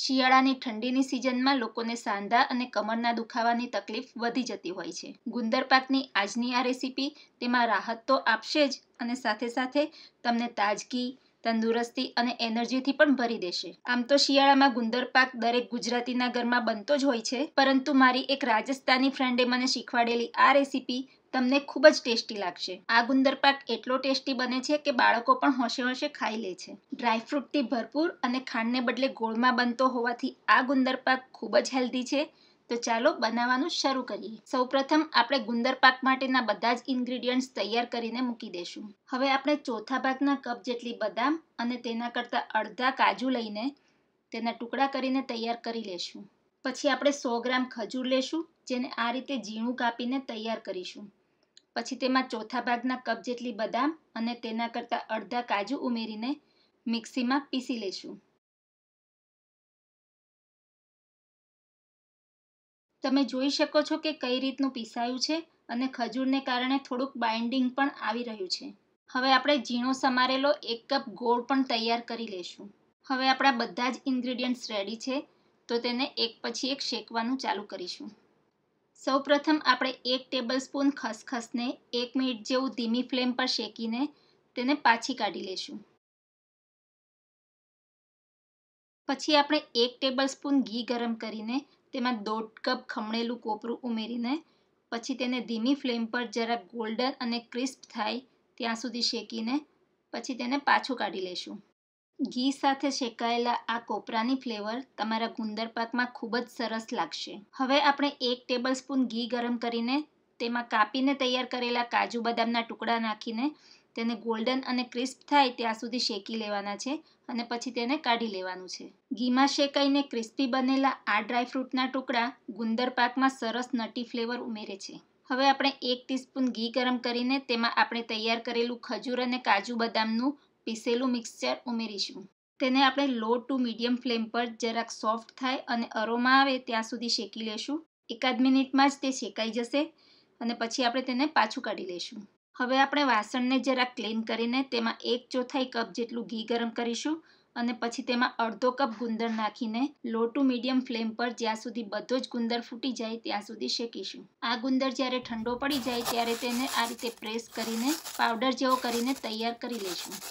શિયાળાની ઠંડીની સિઝનમાં લોકોને સાંધા અને કમરના દુખાવાની તકલીફ વધી જતી હોય છે ગુંદર પાકની આજની આ રેસીપી તેમાં રાહત તો આપશે જ અને સાથે સાથે તમને તાજગી તંદુરસ્તી અને એનર્જીથી પણ ભરી દેશે આમ તો શિયાળામાં ગુંદર પાક દરેક ગુજરાતીના ઘરમાં બનતો જ હોય છે પરંતુ મારી એક રાજસ્થાની ફ્રેન્ડે મને શીખવાડેલી આ રેસીપી તમને ખૂબ જ ટેસ્ટી લાગશે આ ગુંદર પાક એટલો ટેસ્ટી બને છે કે બાળકો પણ હોંશે હોંશે ખાઈ લે છે ડ્રાયફ્રૂટથી ભરપૂર અને ખાંડને બદલે ગોળમાં બનતો હોવાથી આ ગુંદર પાક ખૂબ જ હેલ્ધી છે તો ચાલો બનાવવાનું શરૂ કરીએ સૌપ્રથમ આપણે ગુંદર પાક માટેના બધા જ ઇન્ગ્રીડિયન્ટ્સ તૈયાર કરીને મૂકી દેશું હવે આપણે ચોથા ભાગના કપ જેટલી બદામ અને તેના કરતાં અડધા કાજુ લઈને તેના ટુકડા કરીને તૈયાર કરી લેશું પછી આપણે સો ગ્રામ ખજૂર લેશું જેને આ રીતે ઝીણું કાપીને તૈયાર કરીશું પછી તેમાં ચોથા ભાગના કપ જેટલી બદામ અને તેના કરતાં અડધા કાજુ ઉમેરીને મિક્સીમાં પીસી લેશું તમે જોઈ શકો છો કે કઈ રીતનું પીસાયું છે અને ખજૂરને કારણે થોડુંક બાઇન્ડિંગ પણ આવી રહ્યું છે હવે આપણે ઝીણો સમારેલો એક કપ ગોળ પણ તૈયાર કરી લેશું હવે આપણા બધા જ ઇન્ગ્રીડિયન્ટ્સ રેડી છે તો તેને એક પછી એક શેકવાનું ચાલુ કરીશું સૌપ્રથમ આપણે એક ટેબલ સ્પૂન ખસખસને એક મિનિટ જેવું ધીમી ફ્લેમ પર શેકીને તેને પાછી કાઢી લેશું પછી આપણે એક ટેબલ સ્પૂન ઘી ગરમ કરીને તેમાં દોઢ કપ ખમણેલું કોપરું ઉમેરીને પછી તેને ધીમી ફ્લેમ પર જરા ગોલ્ડન અને ક્રિસ્પ થાય ત્યાં સુધી શેકીને પછી તેને પાછું કાઢી લેશું ઘી સાથે શેકાયેલા આ કોપરાની ફ્લેવર તમારા ગુંદર પાકમાં ખૂબ જ સરસ લાગશે હવે આપણે એક ટેબલ સ્પૂન ઘી ગરમ કરીને તેમાં કાપીને તૈયાર કરેલા કાજુ બદામના ટુકડા નાખીને તેને ગોલ્ડન અને ક્રિસ્પ થાય ત્યાં સુધી શેકી લેવાના છે અને પછી તેને કાઢી લેવાનું છે ઘીમાં શેકાઈને ક્રિસ્પી બનેલા આ ડ્રાયફ્રૂટના ટુકડા ગુંદર પાકમાં સરસ નટી ફ્લેવર ઉમેરે છે હવે આપણે એક ટીસ્પૂન ઘી ગરમ કરીને તેમાં આપણે તૈયાર કરેલું ખજૂર અને કાજુ બદામનું પીસેલું મિક્સચર ઉમેરીશું તેને આપણે લો ટુ મીડિયમ ફ્લેમ પર જરાક સોફ્ટ થાય અને અરોમા આવે ત્યાં સુધી શેકી લેશું એકાદ મિનિટમાં જ તે શેકાઈ જશે અને પછી આપણે તેને પાછું કાઢી લેશું હવે આપણે વાસણને જરાક ક્લીન કરીને તેમાં એક ચોથાઈ કપ જેટલું ઘી ગરમ કરીશું અને પછી તેમાં અડધો કપ ગુંદર નાખીને લો ટુ મીડિયમ ફ્લેમ પર જ્યાં સુધી બધો જ ગુંદર ફૂટી જાય ત્યાં સુધી શેકીશું આ ગુંદર જ્યારે ઠંડો પડી જાય ત્યારે તેને આ રીતે પ્રેસ કરીને પાવડર જેવો કરીને તૈયાર કરી લઈશું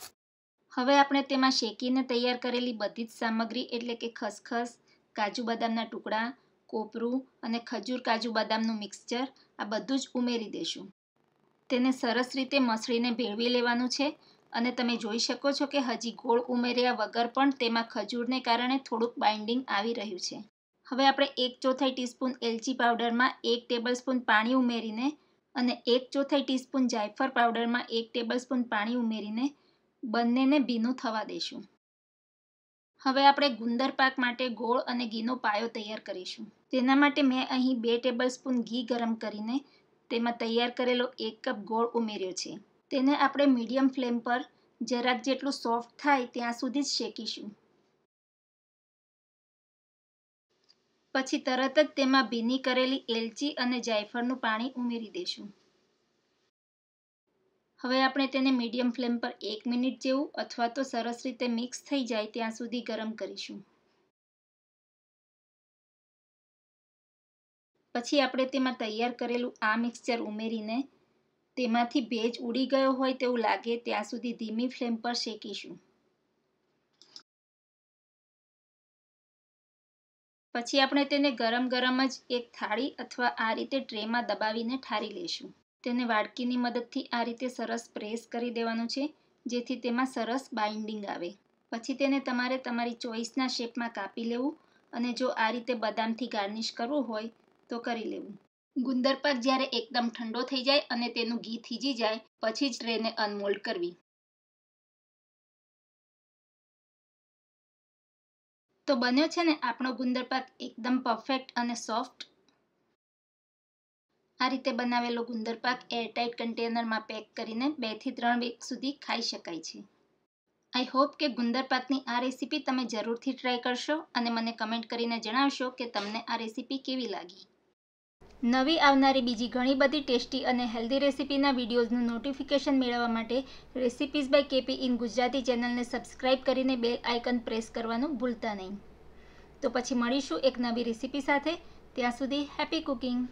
હવે આપણે તેમાં શેકીને તૈયાર કરેલી બધી જ સામગ્રી એટલે કે ખસખસ કાજુ બદામના ટુકડા કોપરું અને ખજૂર કાજુ બદામનું મિક્સચર આ બધું જ ઉમેરી દઈશું તેને સરસ રીતે મસળીને ભેળવી લેવાનું છે અને તમે જોઈ શકો છો કે હજી ગોળ ઉમેર્યા વગર પણ તેમાં ખજૂરને કારણે થોડુંક બાઇન્ડિંગ આવી રહ્યું છે હવે આપણે એક ચોથાઈ ટીસ્પૂન એલચી પાવડરમાં એક ટેબલસ્પૂન પાણી ઉમેરીને અને એક ચોથાઈ ટીસ્પૂન જાયફળ પાવડરમાં એક ટેબલસ્પૂન પાણી ઉમેરીને બંનેને ભીનું થવા દઈશું હવે આપણે ગુંદર પાક માટે ગોળ અને ઘીનો પાયો તૈયાર કરીશું તેના માટે મેં અહીં બે ટેબલ સ્પૂન ઘી ગરમ કરીને તેમાં તૈયાર કરેલો એક કપ ગોળ ઉમેર્યો છે તેને આપણે મીડિયમ ફ્લેમ પર જરાક જેટલું સોફ્ટ થાય ત્યાં સુધી જ શેકીશું પછી તરત જ તેમાં ભીની કરેલી એલચી અને જાયફળનું પાણી ઉમેરી દઈશું હવે આપણે તેને મીડિયમ ફ્લેમ પર એક મિનિટ જેવું અથવા તો સરસ રીતે મિક્સ થઈ જાય ત્યાં સુધી ગરમ કરીશું પછી આપણે તેમાં તૈયાર કરેલું આ મિક્સચર ઉમેરીને તેમાંથી ભેજ ઉડી ગયો હોય તેવું લાગે ત્યાં સુધી ધીમી ફ્લેમ પર શેકીશું પછી આપણે તેને ગરમ ગરમ જ એક થાળી અથવા આ રીતે ટ્રેમાં દબાવીને ઠારી લઈશું તેને વાડકીની મદદથી આ રીતે સરસ પ્રેસ કરી દેવાનું છે જેથી તેમાં સરસ બાઇન્ડિંગ આવે પછી તેને તમારે તમારી ચોઈસના શેપમાં કાપી લેવું અને જો આ રીતે બદામથી ગાર્નિશ કરવું હોય તો કરી લેવું ગુંદરપાક જ્યારે એકદમ ઠંડો થઈ જાય અને તેનું ઘી થીજી જાય પછી જ ટ્રેને અનમોલ્ડ કરવી તો બન્યો છે ને આપણો ગુંદરપાક એકદમ પરફેક્ટ અને સોફ્ટ આ રીતે બનાવેલો ગુંદર પાક એરટાઇટ કન્ટેનરમાં પેક કરીને બેથી ત્રણ વીક સુધી ખાઈ શકાય છે આઈ હોપ કે ગુંદર પાકની આ રેસીપી તમે જરૂરથી ટ્રાય કરશો અને મને કમેન્ટ કરીને જણાવશો કે તમને આ રેસીપી કેવી લાગી નવી આવનારી બીજી ઘણી બધી ટેસ્ટી અને હેલ્ધી રેસીપીના વિડીયોઝનું નોટિફિકેશન મેળવવા માટે recipes by KP in Gujarati ચેનલને સબસ્ક્રાઈબ કરીને બે આઇકન પ્રેસ કરવાનું ભૂલતા નહીં તો પછી મળીશું એક નવી રેસીપી સાથે ત્યાં સુધી હેપી કુકિંગ